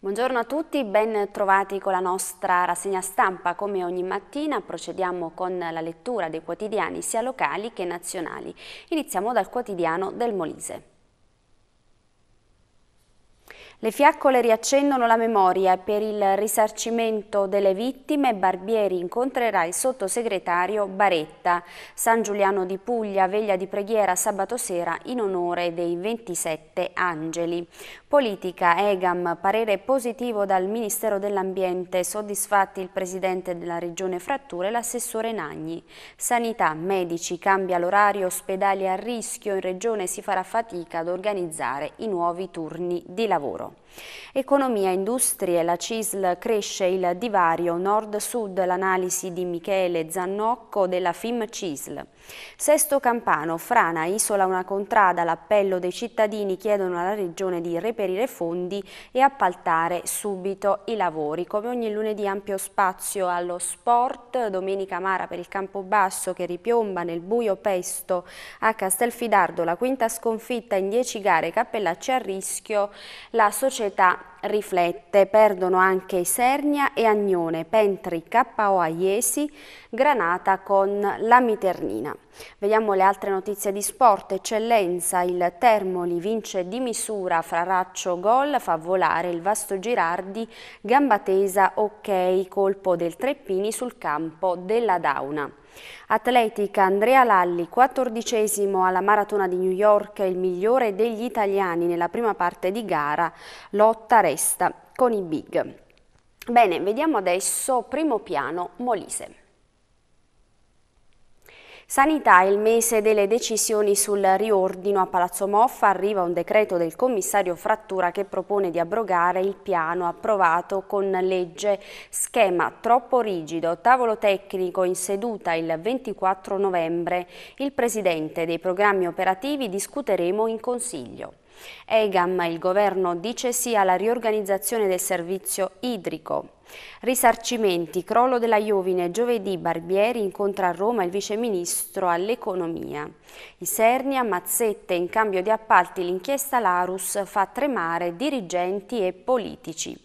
Buongiorno a tutti, ben trovati con la nostra rassegna stampa. Come ogni mattina procediamo con la lettura dei quotidiani sia locali che nazionali. Iniziamo dal quotidiano del Molise. Le fiaccole riaccendono la memoria per il risarcimento delle vittime. Barbieri incontrerà il sottosegretario Baretta. San Giuliano di Puglia, veglia di preghiera sabato sera in onore dei 27 angeli. Politica, EGAM, parere positivo dal Ministero dell'Ambiente, soddisfatti il Presidente della Regione Frattura e l'Assessore Nagni. Sanità, medici, cambia l'orario, ospedali a rischio, in Regione si farà fatica ad organizzare i nuovi turni di lavoro. Economia, industrie, la CISL cresce il divario, nord-sud l'analisi di Michele Zannocco della FIM CISL. Sesto Campano, Frana, isola una contrada, l'appello dei cittadini chiedono alla Regione di replicare reperire fondi e appaltare subito i lavori. Come ogni lunedì ampio spazio allo sport, domenica Mara per il Campobasso che ripiomba nel buio pesto a Castelfidardo, la quinta sconfitta in 10 gare, Cappellacci a rischio, la società riflette, perdono anche Isernia e Agnone, Pentri, KO Aiesi, Granata con la Miternina. Vediamo le altre notizie di sport, eccellenza, il Termoli vince di misura, Fraraccio gol, fa volare il Vasto Girardi, gamba tesa ok, colpo del Treppini sul campo della Dauna. Atletica Andrea Lalli, quattordicesimo alla Maratona di New York, il migliore degli italiani nella prima parte di gara, lotta resta con i big. Bene, vediamo adesso primo piano Molise. Sanità, il mese delle decisioni sul riordino a Palazzo Moffa, arriva un decreto del commissario Frattura che propone di abrogare il piano approvato con legge schema troppo rigido, tavolo tecnico in seduta il 24 novembre. Il presidente dei programmi operativi discuteremo in consiglio. EGAM, il governo, dice sì alla riorganizzazione del servizio idrico. Risarcimenti, crollo della Iovine, giovedì Barbieri incontra a Roma il viceministro all'economia. Isernia, mazzette in cambio di appalti, l'inchiesta Larus fa tremare dirigenti e politici.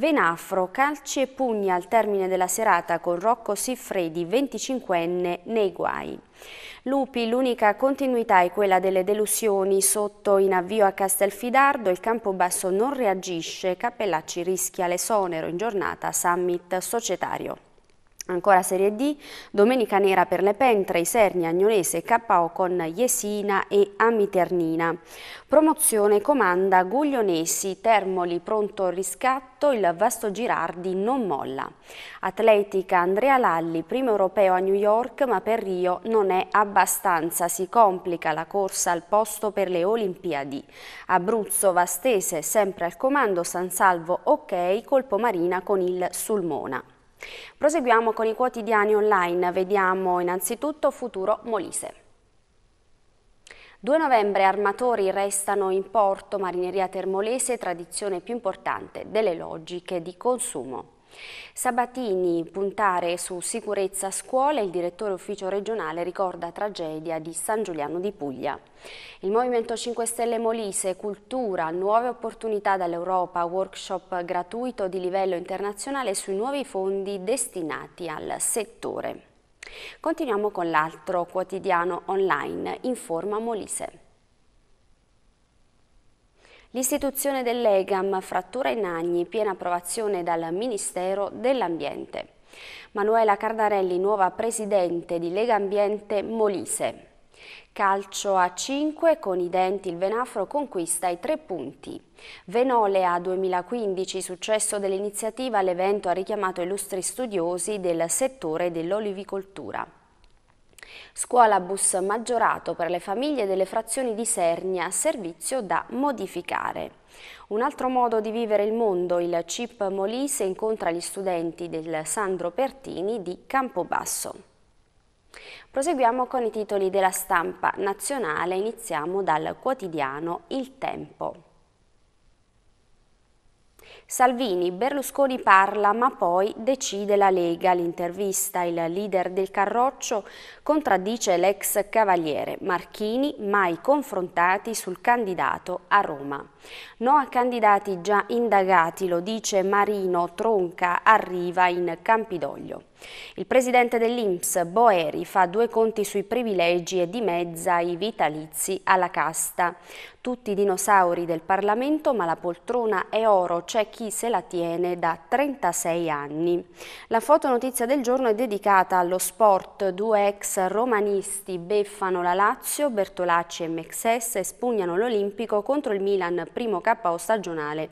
Venafro, calci e pugni al termine della serata con Rocco Siffredi, 25enne, nei guai. Lupi, l'unica continuità è quella delle delusioni. Sotto in avvio a Castelfidardo il Campobasso non reagisce, Cappellacci rischia l'esonero in giornata summit societario. Ancora Serie D, Domenica Nera per le Pentre, Isernia, Agnolese, KO con Jesina e Amiternina. Promozione comanda Guglionesi, Termoli pronto riscatto, il Vasto Girardi non molla. Atletica Andrea Lalli, primo europeo a New York ma per Rio non è abbastanza, si complica la corsa al posto per le Olimpiadi. Abruzzo Vastese sempre al comando, San Salvo ok, colpo Marina con il Sulmona. Proseguiamo con i quotidiani online, vediamo innanzitutto Futuro Molise. 2 novembre armatori restano in porto Marineria Termolese, tradizione più importante delle logiche di consumo. Sabatini, puntare su sicurezza scuole, il direttore ufficio regionale ricorda tragedia di San Giuliano di Puglia. Il Movimento 5 Stelle Molise, cultura, nuove opportunità dall'Europa, workshop gratuito di livello internazionale sui nuovi fondi destinati al settore. Continuiamo con l'altro quotidiano online, Informa Molise. L'istituzione dell'EGAM frattura in agni, piena approvazione dal Ministero dell'Ambiente. Manuela Cardarelli, nuova presidente di Lega Ambiente Molise. Calcio a 5 con i denti il Venafro conquista i tre punti. Venolea 2015, successo dell'iniziativa, l'evento ha richiamato illustri studiosi del settore dell'olivicoltura. Scuola bus maggiorato per le famiglie delle frazioni di Sernia, servizio da modificare. Un altro modo di vivere il mondo, il CIP Molise incontra gli studenti del Sandro Pertini di Campobasso. Proseguiamo con i titoli della stampa nazionale, iniziamo dal quotidiano Il Tempo. Salvini, Berlusconi parla ma poi decide la Lega. L'intervista, il leader del Carroccio contraddice l'ex cavaliere Marchini, mai confrontati sul candidato a Roma. No a candidati già indagati, lo dice Marino Tronca, arriva in Campidoglio. Il presidente dell'Inps, Boeri, fa due conti sui privilegi e dimezza i vitalizi alla casta. Tutti dinosauri del Parlamento, ma la poltrona è oro, c'è chi chi se la tiene da 36 anni. La fotonotizia del giorno è dedicata allo sport. Due ex romanisti beffano la Lazio, Bertolacci e Mexes espugnano l'Olimpico contro il Milan, primo KO stagionale.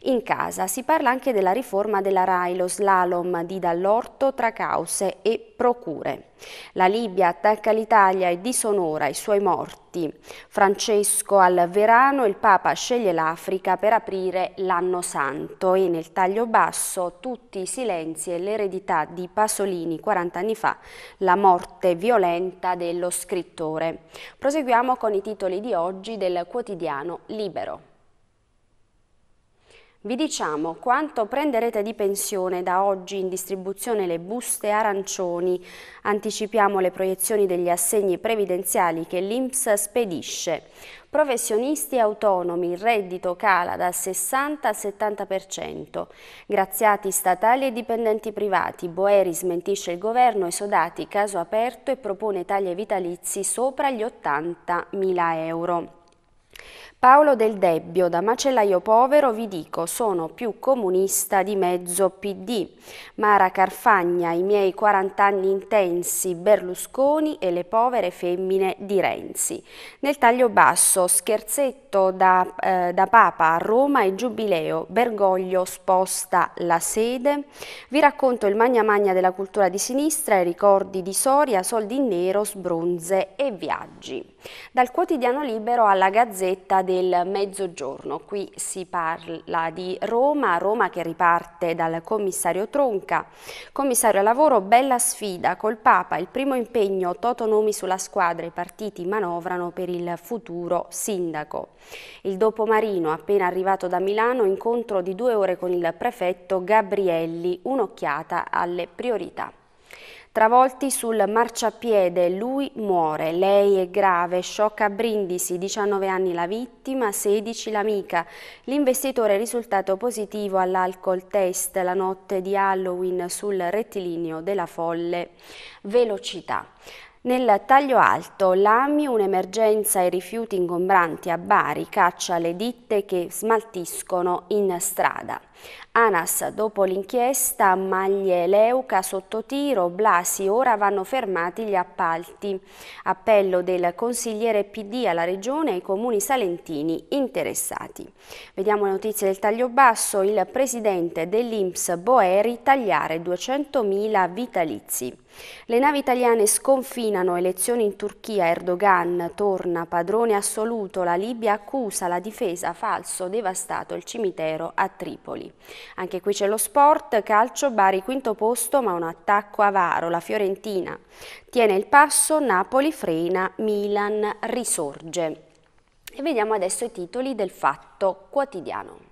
In casa si parla anche della riforma della RAI, lo slalom di Dall'Orto tra Cause e procure. La Libia attacca l'Italia e disonora i suoi morti. Francesco al Verano, il Papa sceglie l'Africa per aprire l'anno santo e nel taglio basso tutti i silenzi e l'eredità di Pasolini 40 anni fa, la morte violenta dello scrittore. Proseguiamo con i titoli di oggi del quotidiano Libero. Vi diciamo quanto prenderete di pensione da oggi in distribuzione le buste arancioni. Anticipiamo le proiezioni degli assegni previdenziali che l'INPS spedisce. Professionisti autonomi, il reddito cala dal 60 al 70%. Graziati statali e dipendenti privati, Boeri smentisce il governo, esodati caso aperto e propone taglie vitalizi sopra gli 80.000 euro. Paolo Del Debbio, da macellaio povero, vi dico, sono più comunista di mezzo PD. Mara Carfagna, i miei 40 anni intensi, Berlusconi e le povere femmine di Renzi. Nel taglio basso, scherzetto da, eh, da Papa a Roma e Giubileo, Bergoglio sposta la sede. Vi racconto il magna magna della cultura di sinistra, i ricordi di Soria, soldi in nero, sbronze e viaggi. Dal quotidiano libero alla Gazzetta del Mezzogiorno, qui si parla di Roma, Roma che riparte dal commissario Tronca. Commissario lavoro, bella sfida col Papa, il primo impegno, Toto nomi sulla squadra, i partiti manovrano per il futuro sindaco. Il dopo Marino, appena arrivato da Milano, incontro di due ore con il prefetto Gabrielli, un'occhiata alle priorità. Travolti sul marciapiede, lui muore, lei è grave, shock a brindisi, 19 anni la vittima, 16 l'amica. L'investitore è risultato positivo all'alcol test la notte di Halloween sul rettilineo della folle velocità. Nel taglio alto, l'AMI, un'emergenza ai rifiuti ingombranti a Bari, caccia le ditte che smaltiscono in strada. ANAS dopo l'inchiesta, Maglie Leuca sotto tiro, Blasi, ora vanno fermati gli appalti. Appello del consigliere PD alla Regione e ai comuni salentini interessati. Vediamo le notizie del taglio basso, il presidente dell'Inps Boeri tagliare 200.000 vitalizi. Le navi italiane sconfinano, elezioni in Turchia, Erdogan torna padrone assoluto, la Libia accusa la difesa falso, devastato il cimitero a Tripoli. Anche qui c'è lo sport, calcio, Bari quinto posto ma un attacco avaro, la Fiorentina tiene il passo, Napoli frena, Milan risorge. E vediamo adesso i titoli del fatto quotidiano.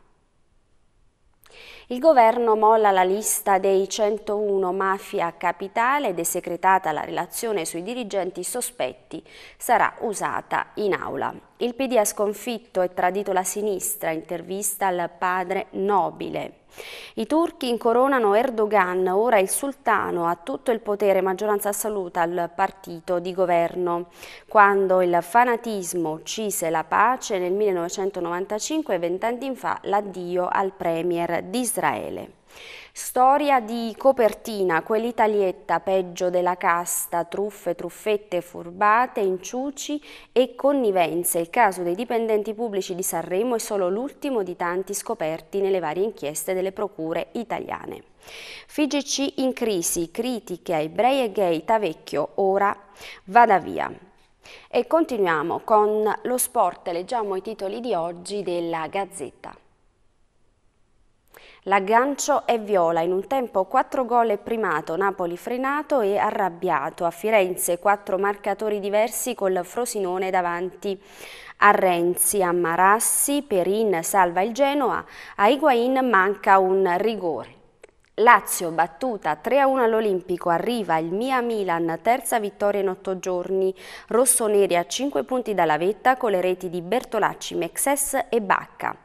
Il governo molla la lista dei 101 mafia capitale ed è secretata la relazione sui dirigenti sospetti. Sarà usata in aula. Il PD ha sconfitto e tradito la sinistra, intervista al padre Nobile. I turchi incoronano Erdogan, ora il sultano, ha tutto il potere, e maggioranza assoluta al partito di governo. Quando il fanatismo uccise la pace nel 1995, vent'anni fa, l'addio al premier disdentato Israele. Storia di copertina, quell'italietta peggio della casta, truffe, truffette, furbate, inciuci e connivenze. Il caso dei dipendenti pubblici di Sanremo è solo l'ultimo di tanti scoperti nelle varie inchieste delle procure italiane. FIGC in crisi, critiche a ebrei e gay, Tavecchio, ora vada via. E continuiamo con lo sport, leggiamo i titoli di oggi della Gazzetta. L'aggancio è viola, in un tempo 4 gol e primato, Napoli frenato e arrabbiato. A Firenze 4 marcatori diversi col Frosinone davanti a Renzi, a Marassi, Perin salva il Genoa, a Higuain manca un rigore. Lazio battuta 3-1 all'Olimpico, arriva il Mia Milan, terza vittoria in otto giorni, rossoneri a 5 punti dalla vetta con le reti di Bertolacci, Mexes e Bacca.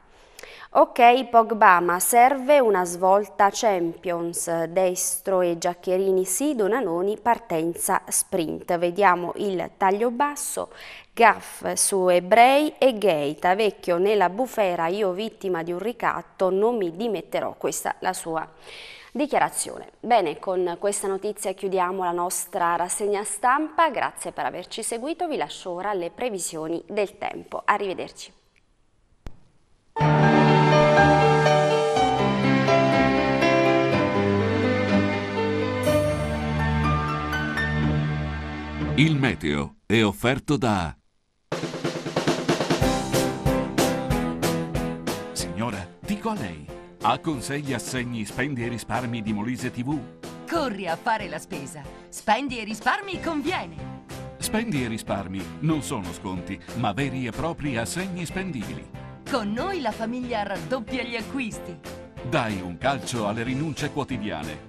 Ok Pogba, ma serve una svolta Champions, destro e Giaccherini sì, Donanoni partenza sprint. Vediamo il taglio basso, Gaff su Ebrei e Gaeta, vecchio nella bufera, io vittima di un ricatto, non mi dimetterò, questa la sua dichiarazione. Bene, con questa notizia chiudiamo la nostra rassegna stampa, grazie per averci seguito, vi lascio ora le previsioni del tempo. Arrivederci. Il meteo è offerto da... Signora, dico a lei, ha consigli assegni spendi e risparmi di Molise TV? Corri a fare la spesa. Spendi e risparmi conviene. Spendi e risparmi non sono sconti, ma veri e propri assegni spendibili. Con noi la famiglia raddoppia gli acquisti. Dai un calcio alle rinunce quotidiane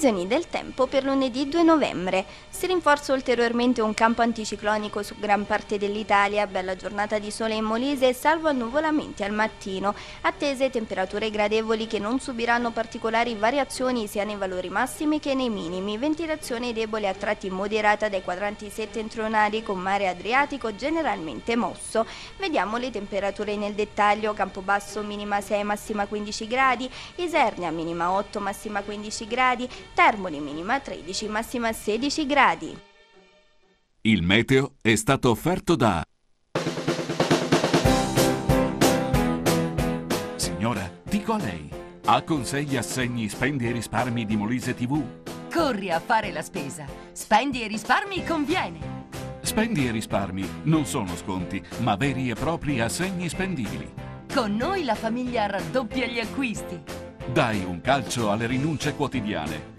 previsioni del tempo per lunedì 2 novembre. Si rinforza ulteriormente un campo anticiclonico su gran parte dell'Italia, bella giornata di sole in Molise salvo annuvolamenti al mattino. Attese temperature gradevoli che non subiranno particolari variazioni sia nei valori massimi che nei minimi. Ventilazione debole a tratti moderata dai quadranti settentrionali con mare adriatico generalmente mosso. Vediamo le temperature nel dettaglio. Campo basso minima 6 massima 15 gradi, Isernia minima 8 massima 15 gradi, Termoli minima 13, massima 16 gradi. Il meteo è stato offerto da... Signora, dico a lei, ha con sé gli assegni spendi e risparmi di Molise TV? Corri a fare la spesa. Spendi e risparmi conviene. Spendi e risparmi non sono sconti, ma veri e propri assegni spendibili. Con noi la famiglia raddoppia gli acquisti. Dai un calcio alle rinunce quotidiane.